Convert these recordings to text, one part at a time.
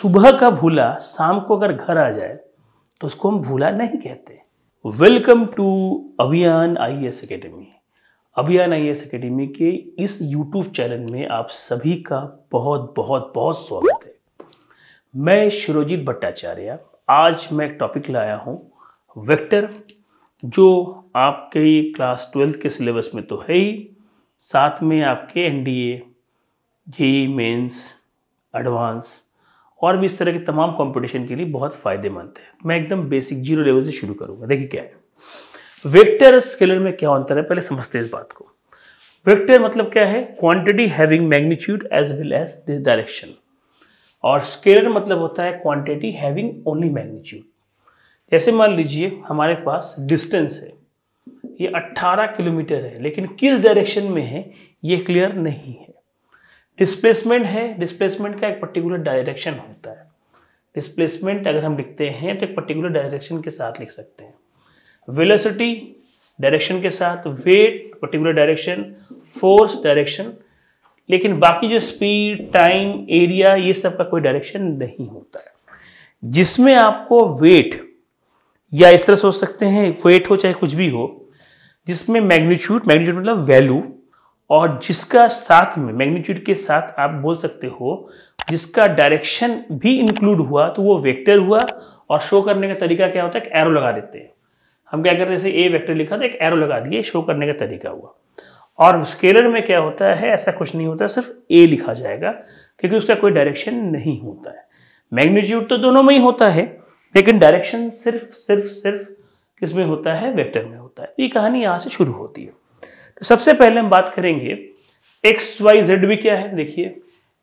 सुबह का भूला शाम को अगर घर आ जाए तो उसको हम भूला नहीं कहते वेलकम टू अभियान आई एस अकेडमी अभियान आई एस अकेडमी के इस यूट्यूब चैनल में आप सभी का बहुत बहुत बहुत स्वागत है मैं शिरोजीत भट्टाचार्य आज मैं एक टॉपिक लाया हूँ वेक्टर जो आपके क्लास ट्वेल्थ के सिलेबस में तो है ही साथ में आपके एनडीए ए मेन्स एडवांस और भी इस तरह के तमाम कॉम्पिटिशन के लिए बहुत फ़ायदेमंद है मैं एकदम बेसिक जीरो लेवल से शुरू करूँगा देखिए क्या है वेक्टर स्केलर में क्या अंतर है पहले समझते हैं इस बात को वेक्टर मतलब क्या है quantity having magnitude as well as this direction और स्केलर मतलब होता है क्वांटिटी हैविंग ओनली मैग्नीट्यूड जैसे मान लीजिए हमारे पास डिस्टेंस है ये 18 किलोमीटर है लेकिन किस डायरेक्शन में है ये क्लियर नहीं है डिस्प्लेसमेंट है डिस्प्लेसमेंट का एक पर्टिकुलर डायरेक्शन होता है डिस्प्लेसमेंट अगर हम लिखते हैं तो एक पर्टिकुलर डायरेक्शन के साथ लिख सकते हैं वेलोसिटी डायरेक्शन के साथ weight particular direction force direction लेकिन बाकी जो स्पीड टाइम एरिया ये सब का कोई डायरेक्शन नहीं होता है जिसमें आपको वेट या इस तरह सोच सकते हैं वेट हो चाहे कुछ भी हो जिसमें मैग्नीट्यूड मैग्नीट्यूड मतलब वैल्यू और जिसका साथ में मैग्नीट्यूड के साथ आप बोल सकते हो जिसका डायरेक्शन भी इंक्लूड हुआ तो वो वेक्टर हुआ और शो करने का तरीका क्या होता है एक एरो लगा देते हैं हम क्या करते हैं जैसे ए वेक्टर लिखा तो एक एरो लगा दिए शो करने का तरीका हुआ और स्केलर में क्या होता है ऐसा कुछ नहीं होता सिर्फ ए लिखा जाएगा क्योंकि उसका कोई डायरेक्शन नहीं होता है मैग्नीट्यूड तो दोनों में ही होता है लेकिन डायरेक्शन सिर्फ सिर्फ सिर्फ किसमें होता है वेक्टर में होता है तो ये कहानी यहाँ से शुरू होती है सबसे पहले हम बात करेंगे एक्स वाई जेड भी क्या है देखिए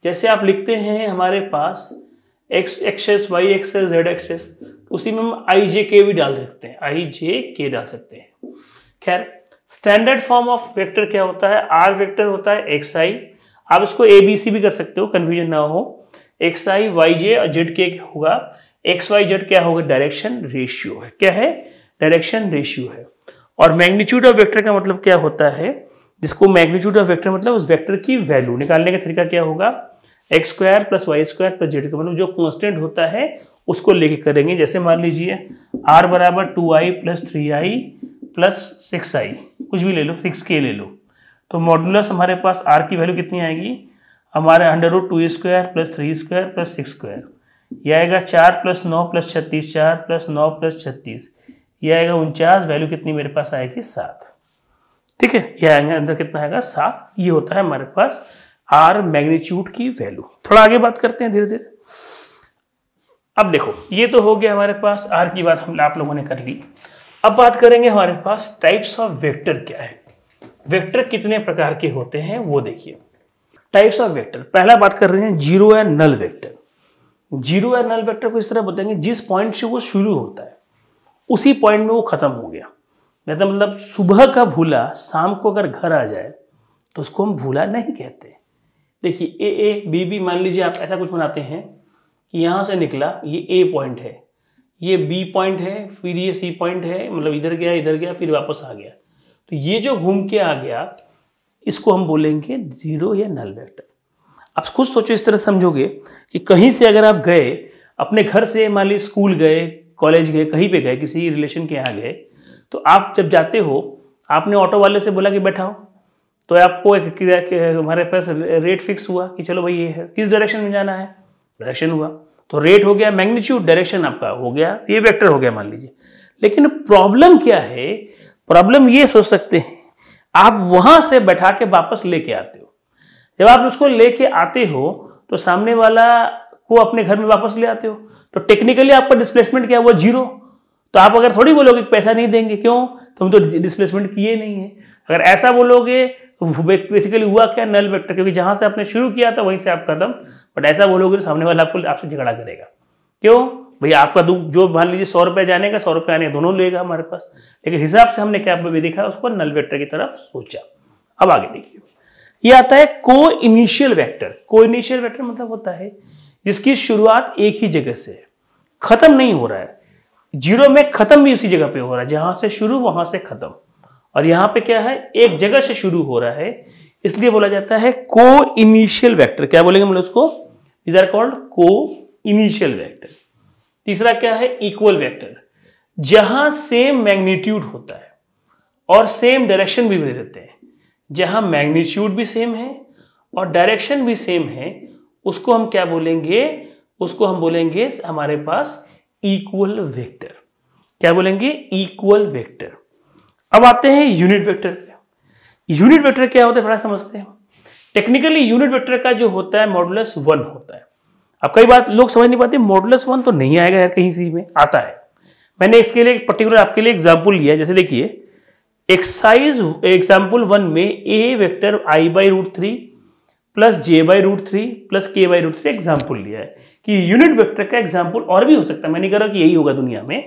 जैसे आप लिखते हैं हमारे पास X axis Y axis Z axis उसी में हम आई जे के भी डाल सकते हैं आई जे के डाल सकते हैं खैर स्टैंडर्ड फॉर्म ऑफ वेक्टर क्या होता है आर वेक्टर होता है एक्स आई आप इसको ए बी सी भी कर सकते हो कन्फ्यूजन ना हो एक्स आई वाई जे और जेड के होगा एक्स वाई जेड क्या होगा डायरेक्शन रेशियो है क्या है डायरेक्शन रेशियो है और मैग्नीट्यूड ऑफ वेक्टर का मतलब क्या होता है जिसको मैग्नीट्यूड ऑफ वेक्टर मतलब उस वेक्टर की वैल्यू निकालने का तरीका क्या होगा X square plus Y square plus Z का मतलब जो कॉन्स्टेंट होता है उसको लेके करेंगे जैसे मान लीजिए आर बराबर two I plus three I plus six I कुछ भी ले लो सिक्स के ले लो तो मॉडुलस हमारे पास आर की वैल्यू कितनी आएगी हमारे under root two square plus three square plus six square यह आएगा चार प्लस नौ प्लस छत्तीस चार प्लस नौ प्लस छत्तीस ये आएगा उनचास वैल्यू कितनी मेरे पास आएगी सात ठीक है ये आएगा अंदर कितना आएगा सात ये होता है हमारे पास आर मैग्नीट्यूड की वैल्यू थोड़ा आगे बात करते हैं धीरे धीरे अब देखो ये तो हो गया हमारे पास आर की बात हम आप लोगों ने कर ली अब बात करेंगे हमारे पास टाइप्स ऑफ वेक्टर क्या है वेक्टर कितने प्रकार के होते हैं वो देखिए टाइप्स ऑफ वेक्टर पहला बात कर रहे हैं zero and null vector zero and null vector को इस तरह बताएंगे जिस पॉइंट से वो शुरू होता है उसी पॉइंट में वो ख़त्म हो गया मैं तो मतलब सुबह का भूला शाम को अगर घर आ जाए तो उसको हम भूला नहीं कहते देखिए ए ए बी बी मान लीजिए आप ऐसा कुछ बनाते हैं कि यहाँ से निकला ये ए पॉइंट है ये बी पॉइंट है फिर ये सी पॉइंट है मतलब इधर गया इधर गया फिर वापस आ गया तो ये जो घूम के आ गया इसको हम बोलेंगे जीरो या नल वेक्टर आप खुद सोचो इस तरह समझोगे कि कहीं से अगर आप गए अपने घर से मान लीजिए स्कूल गए कॉलेज गए कहीं पे गए किसी रिलेशन के यहाँ गए तो आप जब जाते हो आपने ऑटो वाले से बोला कि बैठाओ तो आपको एक हमारे पास रेट फिक्स हुआ कि चलो भाई ये है किस डायरेक्शन में जाना है डायरेक्शन हुआ तो रेट हो गया मैग्नीट्यूड डायरेक्शन आपका हो गया ये वेक्टर हो गया मान लीजिए लेकिन प्रॉब्लम क्या है प्रॉब्लम ये सोच सकते हैं आप वहां से बैठा के वापस लेके आते हो जब आप उसको लेके आते हो तो सामने वाला को अपने घर में वापस ले आते हो तो टेक्निकली आपका डिस्प्लेसमेंट क्या हुआ जीरो तो आप अगर थोड़ी बोलोगे पैसा नहीं देंगे क्यों तुम तो डिस्प्लेसमेंट तो किए नहीं है अगर ऐसा बोलोगे तो बेसिकली हुआ क्या नल वेक्टर क्योंकि जहां से आपने शुरू किया था वहीं से आप खत्म बट ऐसा बोलोगे तो सामने वाला आपको आपसे झगड़ा करेगा क्यों भाई आपका जो मान लीजिए सौ रुपये जाने का सौ रुपये आने दोनों लेगा हमारे पास लेकिन हिसाब से हमने क्या देखा उसको नल वेक्टर की तरफ सोचा अब आगे देखिए ये आता है coinitial vector coinitial vector मतलब होता है जिसकी शुरुआत एक ही जगह से है खत्म नहीं हो रहा है जीरो में खत्म भी उसी जगह पे हो रहा है जहां से शुरू वहां से खत्म और यहां पे क्या है एक जगह से शुरू हो रहा है इसलिए बोला जाता है को इनिशियल वैक्टर क्या बोलेंगे मतलब उसको is are called coinitial vector तीसरा क्या है इक्वल वैक्टर जहां सेम मैग्नीट्यूड होता है और सेम डायरेक्शन भी देते हैं जहां मैग्नीट्यूड भी सेम है और डायरेक्शन भी सेम है उसको हम क्या बोलेंगे उसको हम बोलेंगे हमारे पास इक्वल वेक्टर क्या बोलेंगे इक्वल वेक्टर अब आते हैं यूनिट वेक्टर यूनिट वेक्टर क्या होता है बड़ा समझते हैं टेक्निकली यूनिट वेक्टर का जो होता है मॉडुलस वन होता है अब कई बात लोग समझ नहीं पाते मॉडुलस वन तो नहीं आएगा यार कहीं सी में आता है मैंने इसके लिए एक पर्टिकुलर आपके लिए एग्जाम्पल लिया जैसे देखिए एक्साइज एग्जाम्पल वन में A vector I by root three plus J by root three plus K by root three example लिया है कि यूनिट वेक्टर का एग्जाम्पल और भी हो सकता है मैं नहीं कह रहा कि यही होगा दुनिया में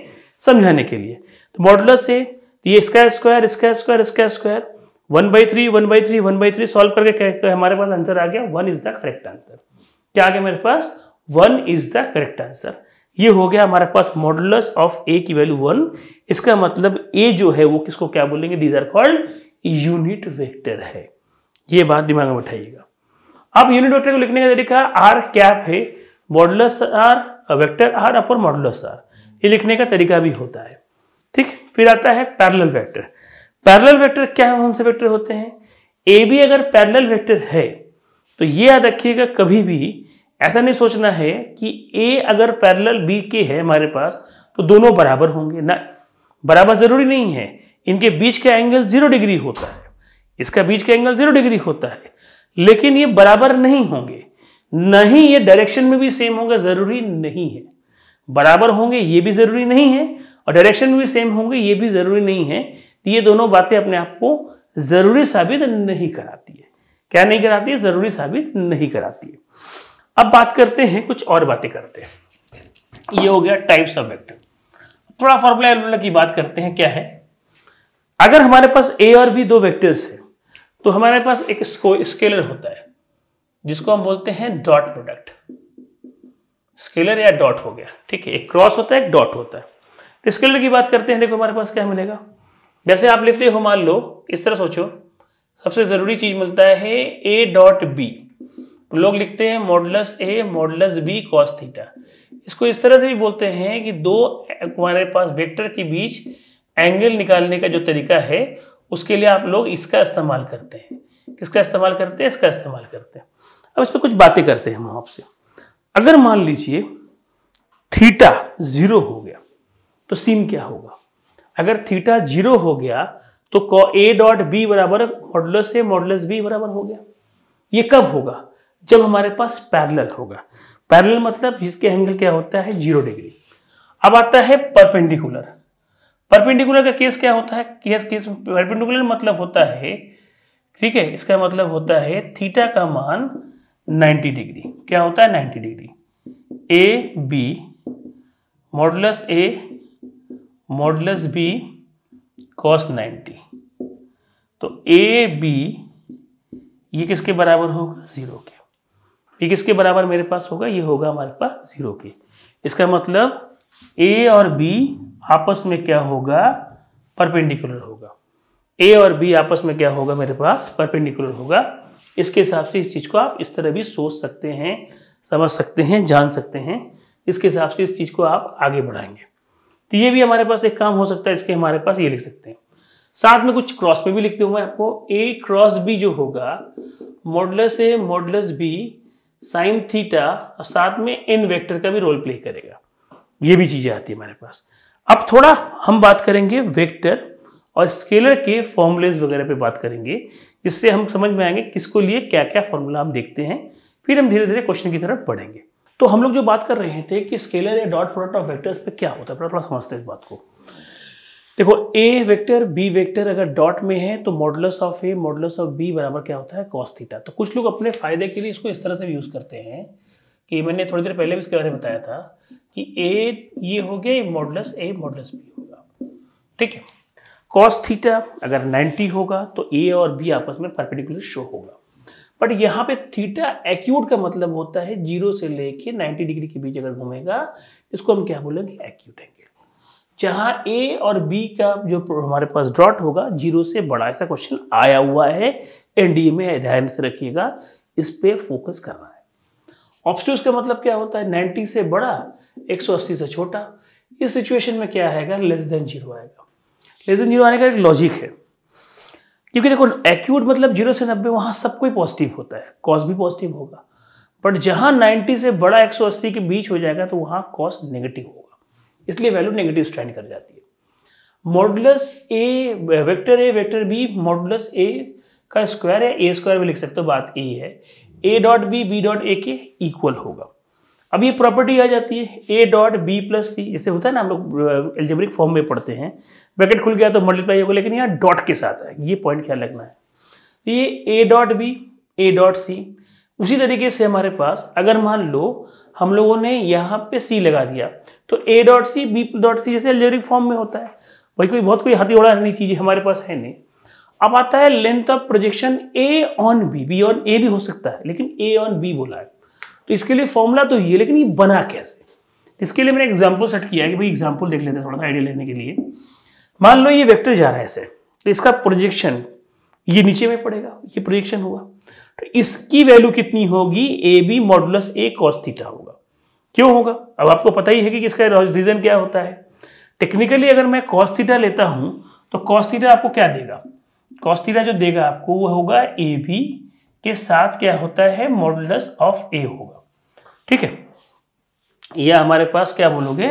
समझाने के लिए तो मॉडलस से तो ये इसका स्क्वायर इसका स्क्वायर इसका square one by three one by three one by three solve करके हमारे पास आंसर आ गया one is the correct answer क्या आ गया मेरे पास one is the correct answer ये हो गया हमारे पास मॉडुलस ऑफ ए की वैल्यू वन इसका मतलब ए जो है वो किसको क्या बोलेंगे these are called unit vector है ये बात दिमाग में बैठाइएगा अब यूनिट वेक्टर को लिखने का तरीका आर कैप है modulus R vector R upper modulus R ये लिखने का तरीका भी होता है ठीक फिर आता है पैरेलल वेक्टर पैरेलल वेक्टर क्या है कौन वेक्टर होते हैं ए बी अगर पैरेलल वेक्टर है तो ये याद रखिएगा कभी भी ऐसा नहीं सोचना है कि ए अगर पैरेलल बी के है हमारे पास तो दोनों बराबर होंगे ना बराबर जरूरी नहीं है इनके बीच का एंगल जीरो डिग्री होता है इसका बीच का एंगल जीरो डिग्री होता है लेकिन ये बराबर नहीं होंगे नहीं ये डायरेक्शन में भी सेम होगा ज़रूरी नहीं है बराबर होंगे ये भी ज़रूरी नहीं है और डायरेक्शन में भी सेम होंगे ये भी ज़रूरी नहीं है तो ये दोनों बातें अपने आप को ज़रूरी साबित नहीं कराती है क्या नहीं कराती है ज़रूरी साबित नहीं कराती है अब बात करते हैं कुछ और बातें करते हैं ये हो गया टाइप्स ऑफ वेक्टर थोड़ा फॉर्मूला की बात करते हैं क्या है अगर हमारे पास ए और बी दो वेक्टर्स है तो हमारे पास एक स्केलर होता है जिसको हम बोलते हैं डॉट प्रोडक्ट स्केलर या डॉट हो गया ठीक है एक क्रॉस होता है एक डॉट होता है तो स्केलर की बात करते हैं देखो हमारे पास क्या मिलेगा जैसे आप लिखते हो मान लो इस तरह सोचो सबसे ज़रूरी चीज़ मिलता है ए डॉट बी लोग लिखते हैं modulus A modulus B cos theta इसको इस तरह से भी बोलते हैं कि दो हमारे पास वेक्टर के बीच एंगल निकालने का जो तरीका है उसके लिए आप लोग इसका इस्तेमाल करते हैं किसका इस्तेमाल करते हैं इसका इस्तेमाल करते हैं अब इस पर कुछ बातें करते हैं हम आपसे अगर मान लीजिए थीटा जीरो हो गया तो सीन क्या होगा अगर थीटा जीरो हो गया तो ए डॉट बी बराबर मॉडलस ए मॉडलस बी बराबर हो गया ये कब होगा जब हमारे पास पैरेलल होगा पैरेलल मतलब जिसके एंगल क्या होता है जीरो डिग्री अब आता है परपेंडिकुलर परपेंडिकुलर का केस क्या होता है केस केस परपेंडिकुलर मतलब होता है ठीक है इसका मतलब होता है थीटा का मान 90 डिग्री क्या होता है 90 degree A B modulus A modulus B cos 90 तो ए बी ये किसके बराबर होगा जीरो के ये किसके बराबर मेरे पास होगा ये होगा हमारे पास जीरो के इसका मतलब ए और बी आपस में क्या होगा परपेंडिकुलर होगा ए और बी आपस में क्या होगा मेरे पास परपेंडिकुलर होगा इसके हिसाब से इस चीज़ को आप इस तरह भी सोच सकते हैं समझ सकते हैं जान सकते हैं इसके हिसाब से इस चीज़ को आप आगे बढ़ाएंगे तो ये भी हमारे पास एक काम हो सकता है इसके हमारे पास ये लिख सकते हैं साथ में कुछ क्रॉस में भी लिखते हुए आपको ए क्रॉस बी जो होगा modulus A modulus B sine theta और साथ में एन वेक्टर का भी रोल प्ले करेगा ये भी चीज़ें आती है हमारे पास अब थोड़ा हम बात करेंगे वेक्टर और स्केलर के फॉर्मूलेज वगैरह पे बात करेंगे जिससे हम समझ में आएंगे किसको लिए क्या क्या फॉर्मूला हम देखते हैं फिर हम धीरे धीरे क्वेश्चन की तरफ बढ़ेंगे तो हम लोग जो बात कर रहे थे कि स्केलर या डॉट प्रोडक्ट ऑफ वेक्टर्स पे क्या होता है थोड़ा समझते हैं इस बात को देखो ए वेक्टर बी वेक्टर अगर डॉट में है तो modulus of A modulus of B बराबर क्या होता है कॉस थीटा तो कुछ लोग अपने फायदे के लिए इसको इस तरह से यूज़ करते हैं कि मैंने थोड़ी देर पहले भी इसके बारे में बताया था कि ए ये हो गया ये मॉडलस ए मॉडलस बी होगा ठीक है कॉस थीटा अगर 90 होगा तो ए और बी आपस में परपेंडिकुलर शो होगा बट यहाँ पे थीटा एक्यूट का मतलब होता है जीरो से लेके 90 डिग्री के बीच अगर घूमेगा इसको हम क्या बोलेंगे एक्यूट एंगल जहाँ ए और बी का जो हमारे पास ड्रॉट होगा जीरो से बड़ा ऐसा क्वेश्चन आया हुआ है एनडीए में ध्यान से रखिएगा इस पर फोकस करना है ऑप्शन का मतलब क्या होता है नाइन्टी से बड़ा 180 से छोटा इस सिचुएशन में क्या आएगा लेस देन जीरो आएगा लेस देन जीरो आने का एक लॉजिक है क्योंकि देखो एक्यूट मतलब जीरो से नब्बे वहाँ सब कोई पॉजिटिव होता है कॉस भी पॉजिटिव होगा बट जहाँ 90 से बड़ा 180 के बीच हो जाएगा तो वहाँ कॉस नेगेटिव होगा इसलिए वैल्यू नेगेटिव स्टैंड कर जाती है modulus A vector A vector B modulus A का स्क्वायर है ए स्क्वायर भी लिख सकते हो बात यही है A dot B B dot A के इक्वल होगा अब ये प्रॉपर्टी आ जाती है A dot B plus C जैसे होता है ना हम लोग एल्जेब्रिक फॉर्म में पढ़ते हैं ब्रैकेट खुल गया तो मल्टीप्लाई होगा लेकिन यहाँ डॉट के साथ है ये पॉइंट ख्याल रखना है तो ये A dot B A dot C उसी तरीके से हमारे पास अगर मान लो हम लोगों ने यहाँ पे सी लगा दिया तो A dot C B dot C जैसे एल्जेब्रिक फॉर्म में होता है भाई कोई बहुत कोई हाथी उड़ा नहीं चीज़ हमारे पास है नहीं अब आता है length of projection A on B B on A भी हो सकता है लेकिन ए ऑन बी बोला है तो इसके लिए फॉर्मूला तो ये लेकिन ये बना कैसे इसके लिए मैंने एग्जाम्पल सेट किया है कि भाई एग्जाम्पल देख लेते हैं थोड़ा सा आइडिया लेने के लिए मान लो ये वेक्टर जा रहा है ऐसे तो इसका प्रोजेक्शन ये नीचे में पड़ेगा ये प्रोजेक्शन हुआ तो इसकी वैल्यू कितनी होगी A B modulus A cos theta होगा क्यों होगा अब आपको पता ही है कि इसका रीजन क्या होता है टेक्निकली अगर मैं कॉस थीटा लेता हूं तो कॉस थीटा आपको क्या देगा कॉस थीटा जो देगा आपको वह होगा ए बी के साथ क्या होता है मॉडुलस ऑफ ए होगा ठीक है यह हमारे पास क्या बोलोगे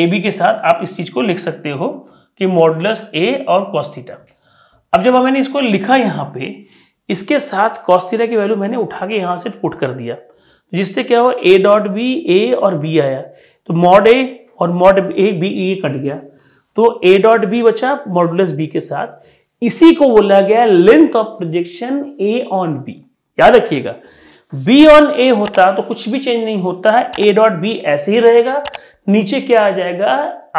ए बी के साथ आप इस चीज को लिख सकते हो कि मॉडलस ए और कॉस्थीटा अब जब मैंने इसको लिखा यहाँ पे इसके साथ कॉस्थीटा की वैल्यू मैंने उठा के यहाँ से पुट कर दिया जिससे क्या हुआ ए डॉट बी ए और बी आया तो मॉड ए और mod A B A cut गया तो ए डॉट बी बचा मॉडुलस बी के साथ इसी को बोला गया length of projection A on B याद रखिएगा बी ऑन ए होता तो कुछ भी चेंज नहीं होता है ए डॉट बी ऐसे ही रहेगा नीचे क्या आ जाएगा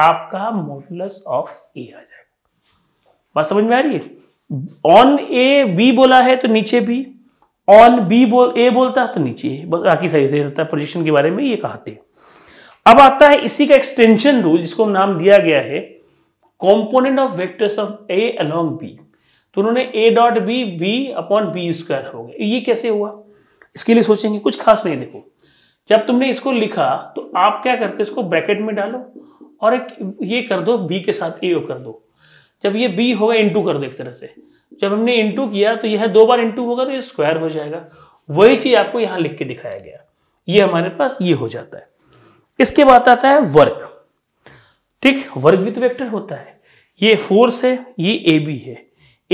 आपका मोडलस ऑफ ए आ जाएगा बात समझ में आ रही है ऑन ए बी बोला है तो नीचे बी ऑन बी बोल ए बोलता है तो नीचे बस बाकी सही सही रहता है पोजिशन के बारे में ये कहते हैं अब आता है इसी का एक्सटेंशन रूल जिसको नाम दिया गया है component of vectors of A along B तो उन्होंने A dot B B upon B square हो गया ये कैसे हुआ इसके लिए सोचेंगे कुछ खास नहीं देखो जब तुमने इसको लिखा तो आप क्या करते इसको ब्रैकेट में डालो और एक ये कर दो बी के साथ ए कर दो जब ये बी होगा इंटू कर दो एक तरह से जब हमने इंटू किया तो यह दो बार इंटू होगा तो ये स्क्वायर हो जाएगा वही चीज आपको यहां लिख के दिखाया गया ये हमारे पास ये हो जाता है इसके बाद आता है वर्क ठीक वर्क विद तो वेक्टर होता है ये फोर्स है ये ए बी है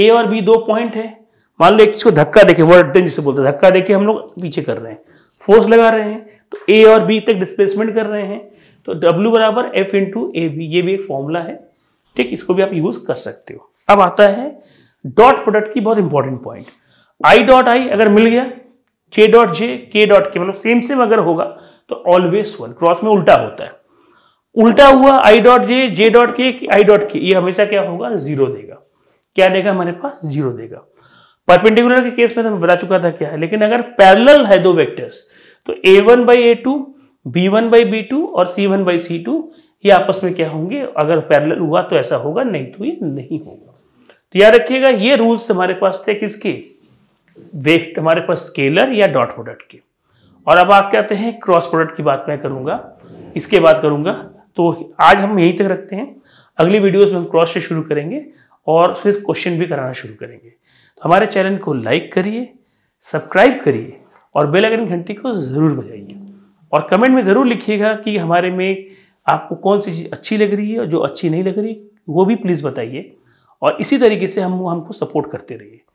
ए और बी दो पॉइंट है मान लो एक चीज को धक्का वर्ड वर्टन जिसे बोलते हैं धक्का देखे हम लोग पीछे कर रहे हैं फोर्स लगा रहे हैं तो ए और बी तक डिस्प्लेसमेंट कर रहे हैं तो डब्ल्यू बराबर F into A B ये भी एक फॉर्मूला है ठीक इसको भी आप यूज कर सकते हो अब आता है डॉट प्रोडक्ट की बहुत important point I dot I अगर मिल गया जे डॉट जे के डॉट के मतलब सेम सेम अगर होगा तो ऑलवेज वन क्रॉस में उल्टा होता है उल्टा हुआ I dot J J dot के आई डॉट के ये हमेशा क्या होगा जीरो देगा क्या देगा हमारे पास जीरो देगा परपेंडिकुलर के केस में तो मैं बता चुका था क्या है लेकिन अगर पैरेलल है दो वेक्टर्स तो A one by A two B one by B two और C one by C two ये आपस में क्या होंगे अगर पैरेलल हुआ तो ऐसा होगा नहीं तो ये नहीं होगा तो याद रखिएगा ये रूल्स हमारे पास थे किसके वेक्ट हमारे पास स्केलर या डॉट प्रोडक्ट के और अब बात करते हैं क्रॉस प्रोडक्ट की बात मैं करूंगा इसके बाद करूंगा तो आज हम यहीं तक रखते हैं अगली वीडियोस में हम क्रॉस से शुरू करेंगे और फिर क्वेश्चन भी कराना शुरू करेंगे हमारे चैनल को लाइक करिए सब्सक्राइब करिए और बेल आइकन घंटी को ज़रूर बजाइए और कमेंट में ज़रूर लिखिएगा कि हमारे में आपको कौन सी चीज़ अच्छी लग रही है और जो अच्छी नहीं लग रही वो भी प्लीज़ बताइए और इसी तरीके से हम हमको सपोर्ट करते रहिए